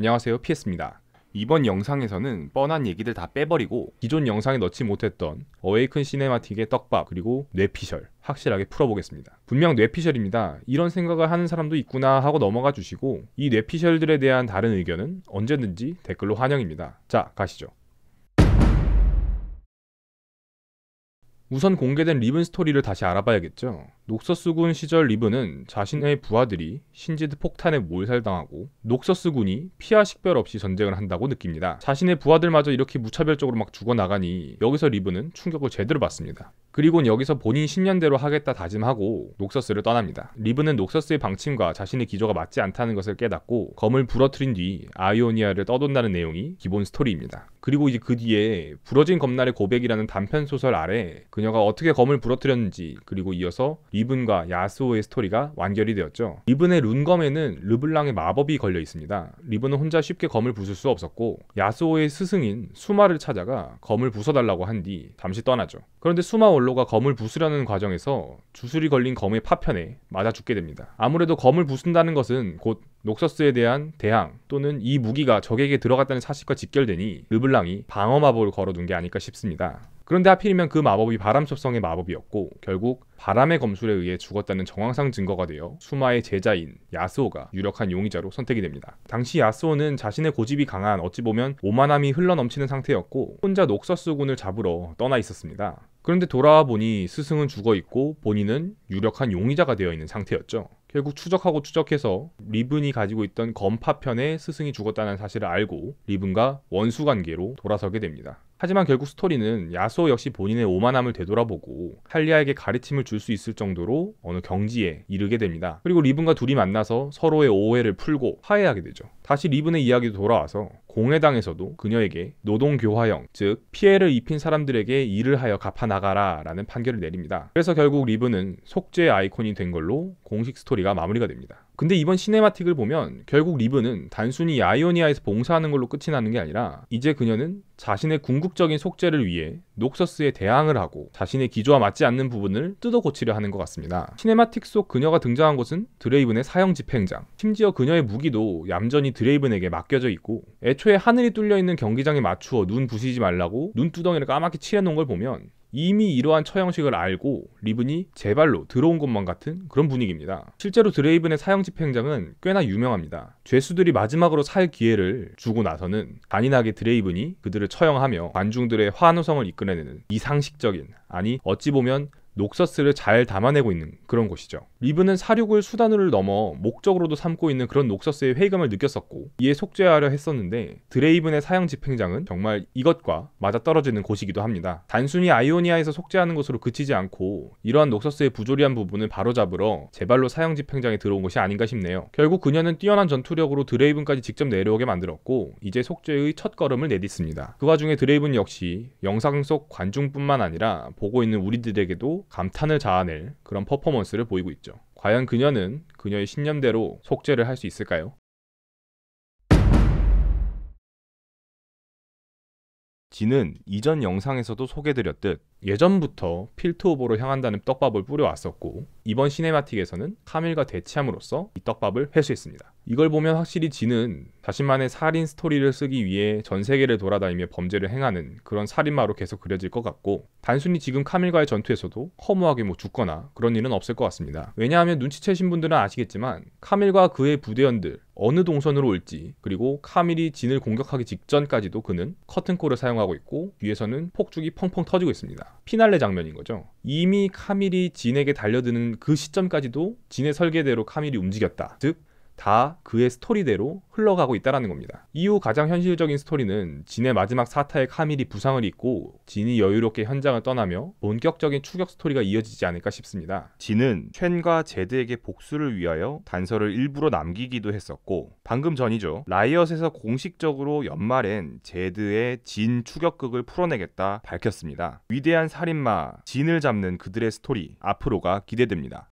안녕하세요 피했습니다 이번 영상에서는 뻔한 얘기들 다 빼버리고 기존 영상에 넣지 못했던 어웨이큰 시네마틱의 떡밥 그리고 뇌피셜 확실하게 풀어보겠습니다. 분명 뇌피셜입니다. 이런 생각을 하는 사람도 있구나 하고 넘어가 주시고 이 뇌피셜들에 대한 다른 의견은 언제든지 댓글로 환영입니다. 자 가시죠. 우선 공개된 리븐 스토리를 다시 알아봐야겠죠. 녹서스군 시절 리븐은 자신의 부하들이 신지드 폭탄에 몰살당하고 녹서스군이 피하 식별 없이 전쟁을 한다고 느낍니다. 자신의 부하들마저 이렇게 무차별적으로 막 죽어나가니 여기서 리븐은 충격을 제대로 받습니다. 그리곤 여기서 본인 10년대로 하겠다 다짐하고 녹서스를 떠납니다. 리브는 녹서스의 방침과 자신의 기조가 맞지 않다는 것을 깨닫고 검을 부러뜨린 뒤 아이오니아를 떠돈다는 내용이 기본 스토리입니다. 그리고 이제 그 뒤에 부러진 검날의 고백이라는 단편 소설 아래 그녀가 어떻게 검을 부러뜨렸는지 그리고 이어서 리븐과 야스오의 스토리가 완결이 되었죠. 리븐의 룬검에는 르블랑의 마법이 걸려 있습니다. 리븐은 혼자 쉽게 검을 부술 수 없었고 야스오의 스승인 수마를 찾아가 검을 부숴달라고 한 뒤 잠시 떠나죠. 그런데 수마 원로가 검을 부수려는 과정에서 주술이 걸린 검의 파편에 맞아 죽게 됩니다. 아무래도 검을 부순다는 것은 곧 녹서스에 대한 대항 또는 이 무기가 적에게 들어갔다는 사실과 직결되니 르블랑이 방어 마법을 걸어둔 게 아닐까 싶습니다. 그런데 하필이면 그 마법이 바람 속성의 마법이었고 결국 바람의 검술에 의해 죽었다는 정황상 증거가 되어 수마의 제자인 야스오가 유력한 용의자로 선택이 됩니다. 당시 야스오는 자신의 고집이 강한 어찌 보면 오만함이 흘러넘치는 상태였고 혼자 녹서스군을 잡으러 떠나 있었습니다. 그런데 돌아와 보니 스승은 죽어 있고 본인은 유력한 용의자가 되어 있는 상태였죠. 결국 추적하고 추적해서 리븐이 가지고 있던 검파편에 스승이 죽었다는 사실을 알고 리븐과 원수 관계로 돌아서게 됩니다. 하지만 결국 스토리는 야소 역시 본인의 오만함을 되돌아보고 할리아에게 가르침을 줄 수 있을 정도로 어느 경지에 이르게 됩니다. 그리고 리븐과 둘이 만나서 서로의 오해를 풀고 화해하게 되죠. 다시 리븐의 이야기도 돌아와서 공회당에서도 그녀에게 노동교화형, 즉 피해를 입힌 사람들에게 일을 하여 갚아나가라 라는 판결을 내립니다. 그래서 결국 리브는 속죄의 아이콘이 된 걸로 공식 스토리가 마무리가 됩니다. 근데 이번 시네마틱을 보면 결국 리브는 단순히 아이오니아에서 봉사하는 걸로 끝이 나는 게 아니라 이제 그녀는 자신의 궁극적인 속죄를 위해 녹서스에 대항을 하고 자신의 기조와 맞지 않는 부분을 뜯어 고치려 하는 것 같습니다. 시네마틱 속 그녀가 등장한 것은 드레이븐의 사형 집행장, 심지어 그녀의 무기도 얌전히 드레이븐에게 맡겨져 있고 애초에 하늘이 뚫려 있는 경기장에 맞추어 눈 부시지 말라고 눈두덩이를 까맣게 칠해놓은 걸 보면 이미 이러한 처형식을 알고 리븐이 제발로 들어온 것만 같은 그런 분위기입니다. 실제로 드레이븐의 사형 집행장은 꽤나 유명합니다. 죄수들이 마지막으로 살 기회를 주고 나서는 잔인하게 드레이븐이 그들을 처형하며 관중들의 환호성을 이끌어내는 이상식적인 아니 어찌 보면 녹서스를 잘 담아내고 있는 그런 곳이죠. 리브는 사륙을 수단으로 넘어 목적으로도 삼고 있는 그런 녹서스의 회의감을 느꼈었고 이에 속죄하려 했었는데 드레이븐의 사형 집행장은 정말 이것과 맞아떨어지는 곳이기도 합니다. 단순히 아이오니아에서 속죄하는 것으로 그치지 않고 이러한 녹서스의 부조리한 부분을 바로잡으러 제발로 사형 집행장에 들어온 것이 아닌가 싶네요. 결국 그녀는 뛰어난 전투력으로 드레이븐까지 직접 내려오게 만들었고 이제 속죄의 첫 걸음을 내딛습니다. 그 와중에 드레이븐 역시 영상 속 관중뿐만 아니라 보고 있는 우리들에게도 감탄을 자아낼 그런 퍼포먼스를 보이고 있죠. 과연 그녀는 그녀의 신념대로 속죄를 할 수 있을까요? 진은 이전 영상에서도 소개드렸듯 예전부터 필트 오버로 향한다는 떡밥을 뿌려왔었고 이번 시네마틱에서는 카밀과 대치함으로써 이 떡밥을 회수했습니다. 이걸 보면 확실히 진은 자신만의 살인 스토리를 쓰기 위해 전 세계를 돌아다니며 범죄를 행하는 그런 살인마로 계속 그려질 것 같고 단순히 지금 카밀과의 전투에서도 허무하게 뭐 죽거나 그런 일은 없을 것 같습니다. 왜냐하면 눈치채신 분들은 아시겠지만 카밀과 그의 부대원들 어느 동선으로 올지 그리고 카밀이 진을 공격하기 직전까지도 그는 커튼콜을 사용하고 있고 뒤에서는 폭죽이 펑펑 터지고 있습니다. 피날레 장면인 거죠. 이미 카밀이 진에게 달려드는 그 시점까지도 진의 설계대로 카밀이 움직였다. 즉다 그의 스토리대로 흘러가고 있다라는 겁니다. 이후 가장 현실적인 스토리는 진의 마지막 사타의 카밀이 부상을 입고 진이 여유롭게 현장을 떠나며 본격적인 추격 스토리가 이어지지 않을까 싶습니다. 진은 쉔과 제드에게 복수를 위하여 단서를 일부러 남기기도 했었고 방금 전이죠. 라이엇에서 공식적으로 연말엔 제드의 진 추격극을 풀어내겠다 밝혔습니다. 위대한 살인마 진을 잡는 그들의 스토리 앞으로가 기대됩니다.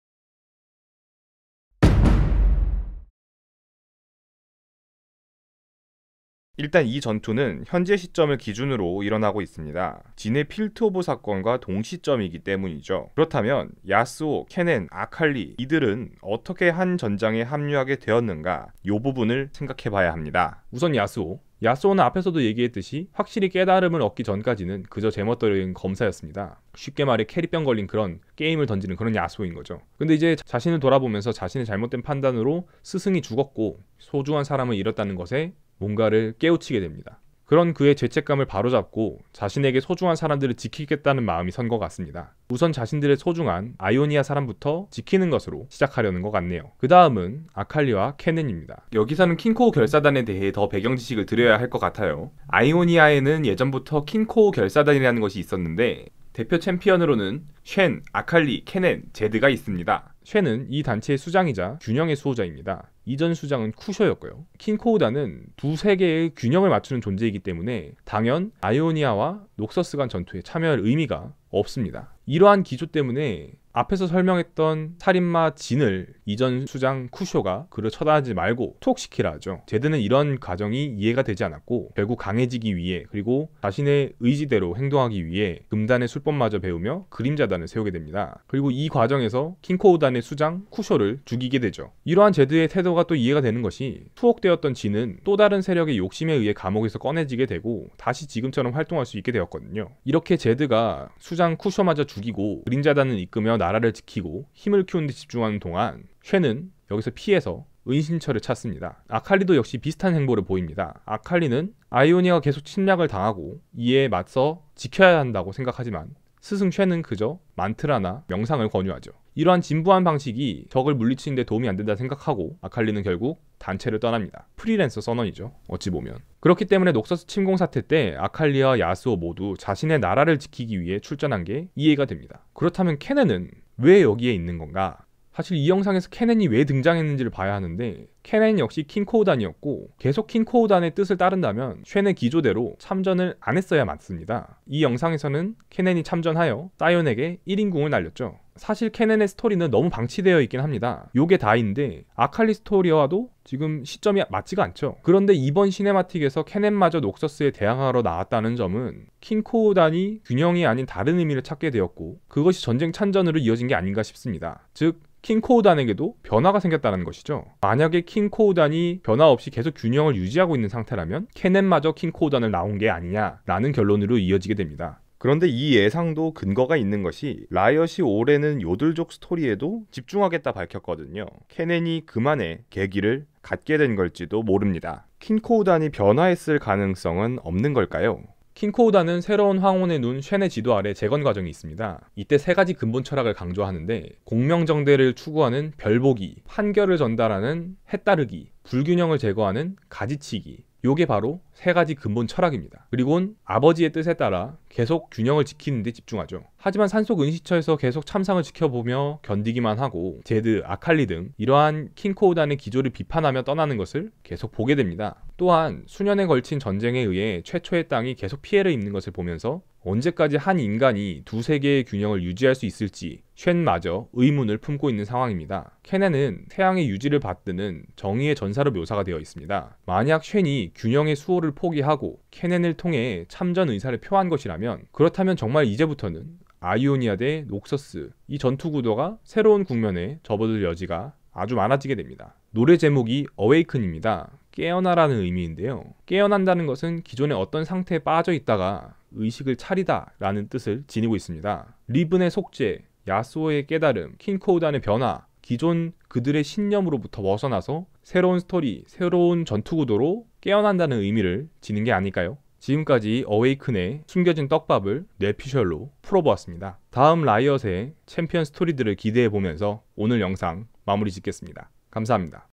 일단 이 전투는 현재 시점을 기준으로 일어나고 있습니다. 진의 필트 오브 사건과 동시점이기 때문이죠. 그렇다면 야스오, 케넨, 아칼리 이들은 어떻게 한 전장에 합류하게 되었는가 이 부분을 생각해 봐야 합니다. 우선 야스오, 야스오는 앞에서도 얘기했듯이 확실히 깨달음을 얻기 전까지는 그저 제멋대로인 검사였습니다. 쉽게 말해 캐리병 걸린 그런 게임을 던지는 그런 야스오인 거죠. 근데 이제 자신을 돌아보면서 자신의 잘못된 판단으로 스승이 죽었고 소중한 사람을 잃었다는 것에 뭔가를 깨우치게 됩니다. 그런 그의 죄책감을 바로잡고 자신에게 소중한 사람들을 지키겠다는 마음이 선 것 같습니다. 우선 자신들의 소중한 아이오니아 사람부터 지키는 것으로 시작하려는 것 같네요. 그 다음은 아칼리와 케넨입니다. 여기서는 킹코우 결사단에 대해 더 배경 지식을 드려야 할 것 같아요. 아이오니아에는 예전부터 킹코우 결사단이라는 것이 있었는데 대표 챔피언으로는 쉔, 아칼리, 케넨, 제드가 있습니다. 쉔은 이 단체의 수장이자 균형의 수호자입니다. 이전 수장은 쿠셔였고요. 킹코우다는 두세 개의 균형을 맞추는 존재이기 때문에 당연 아이오니아와 녹서스 간 전투에 참여할 의미가 없습니다. 이러한 기조 때문에 앞에서 설명했던 살인마 진을 이전 수장 쿠쇼가 그를 쳐다하지 말고 투옥시키라 하죠. 제드는 이런 과정이 이해가 되지 않았고 결국 강해지기 위해 그리고 자신의 의지대로 행동하기 위해 금단의 술법마저 배우며 그림자단을 세우게 됩니다. 그리고 이 과정에서 킹코우단의 수장 쿠쇼를 죽이게 되죠. 이러한 제드의 태도가 또 이해가 되는 것이 투옥되었던 진은 또 다른 세력의 욕심에 의해 감옥에서 꺼내지게 되고 다시 지금처럼 활동할 수 있게 되었거든요. 이렇게 제드가 수장 쿠쇼마저 죽이고 그림자단을 이끌며 나라를 지키고 힘을 키우는 데 집중하는 동안 쉐는 여기서 피해서 은신처를 찾습니다. 아칼리도 역시 비슷한 행보를 보입니다. 아칼리는 아이오니아가 계속 침략을 당하고 이에 맞서 지켜야 한다고 생각하지만 스승 쉐는 그저 만트라나 명상을 권유하죠. 이러한 진부한 방식이 적을 물리치는데 도움이 안 된다 생각하고 아칼리는 결국 단체를 떠납니다. 프리랜서 선언이죠. 어찌 보면. 그렇기 때문에 녹서스 침공 사태 때 아칼리와 야스오 모두 자신의 나라를 지키기 위해 출전한 게 이해가 됩니다. 그렇다면 케네는 왜 여기에 있는 건가? 사실 이 영상에서 케넨이 왜 등장했는지를 봐야 하는데 케넨 역시 킹코우단이었고 계속 킹코우단의 뜻을 따른다면 쉔의 기조대로 참전을 안 했어야 맞습니다. 이 영상에서는 케넨이 참전하여 사이언에게 1인궁을 날렸죠. 사실 케넨의 스토리는 너무 방치되어 있긴 합니다. 요게 다인데 아칼리 스토리와도 지금 시점이 맞지가 않죠. 그런데 이번 시네마틱에서 케넨마저 녹서스에 대항하러 나왔다는 점은 킹코우단이 균형이 아닌 다른 의미를 찾게 되었고 그것이 전쟁 찬전으로 이어진 게 아닌가 싶습니다. 즉 킹코우단에게도 변화가 생겼다는 것이죠. 만약에 킹코우단이 변화 없이 계속 균형을 유지하고 있는 상태라면 케넨마저 킹코우단을 나온 게 아니냐라는 결론으로 이어지게 됩니다. 그런데 이 예상도 근거가 있는 것이 라이엇이 올해는 요들족 스토리에도 집중하겠다 밝혔거든요. 케넨이 그만의 계기를 갖게 된 걸지도 모릅니다. 킹코우단이 변화했을 가능성은 없는 걸까요? 킹코우다는 새로운 황혼의 눈 쉔의 지도 아래 재건 과정이 있습니다. 이때 세 가지 근본 철학을 강조하는데 공명정대를 추구하는 별보기, 판결을 전달하는 해따르기, 불균형을 제거하는 가지치기, 요게 바로 세 가지 근본 철학입니다. 그리고는 아버지의 뜻에 따라 계속 균형을 지키는 데 집중하죠. 하지만 산속 은시처에서 계속 참상을 지켜보며 견디기만 하고 제드, 아칼리 등 이러한 킹코우단의 기조를 비판하며 떠나는 것을 계속 보게 됩니다. 또한 수년에 걸친 전쟁에 의해 최초의 땅이 계속 피해를 입는 것을 보면서 언제까지 한 인간이 두세 계의 균형을 유지할 수 있을지 쉔마저 의문을 품고 있는 상황입니다. 케네는 태양의 유지를 받드는 정의의 전사로 묘사가 되어 있습니다. 만약 쉔이 균형의 수호를 포기하고 케넨을 통해 참전 의사를 표한 것이라면 그렇다면 정말 이제부터는 아이오니아 대 녹서스 이 전투 구도가 새로운 국면에 접어들 여지가 아주 많아지게 됩니다. 노래 제목이 어웨이큰입니다. 깨어나라는 의미인데요. 깨어난다는 것은 기존의 어떤 상태에 빠져 있다가 의식을 차리다 라는 뜻을 지니고 있습니다. 리븐의 속죄, 야스오의 깨달음, 킹코우단의 변화, 기존 그들의 신념으로부터 벗어나서 새로운 스토리, 새로운 전투구도로 깨어난다는 의미를 지닌 게 아닐까요? 지금까지 어웨이큰의 숨겨진 떡밥을 뇌피셜로 풀어보았습니다. 다음 라이엇의 챔피언 스토리들을 기대해보면서 오늘 영상 마무리 짓겠습니다. 감사합니다.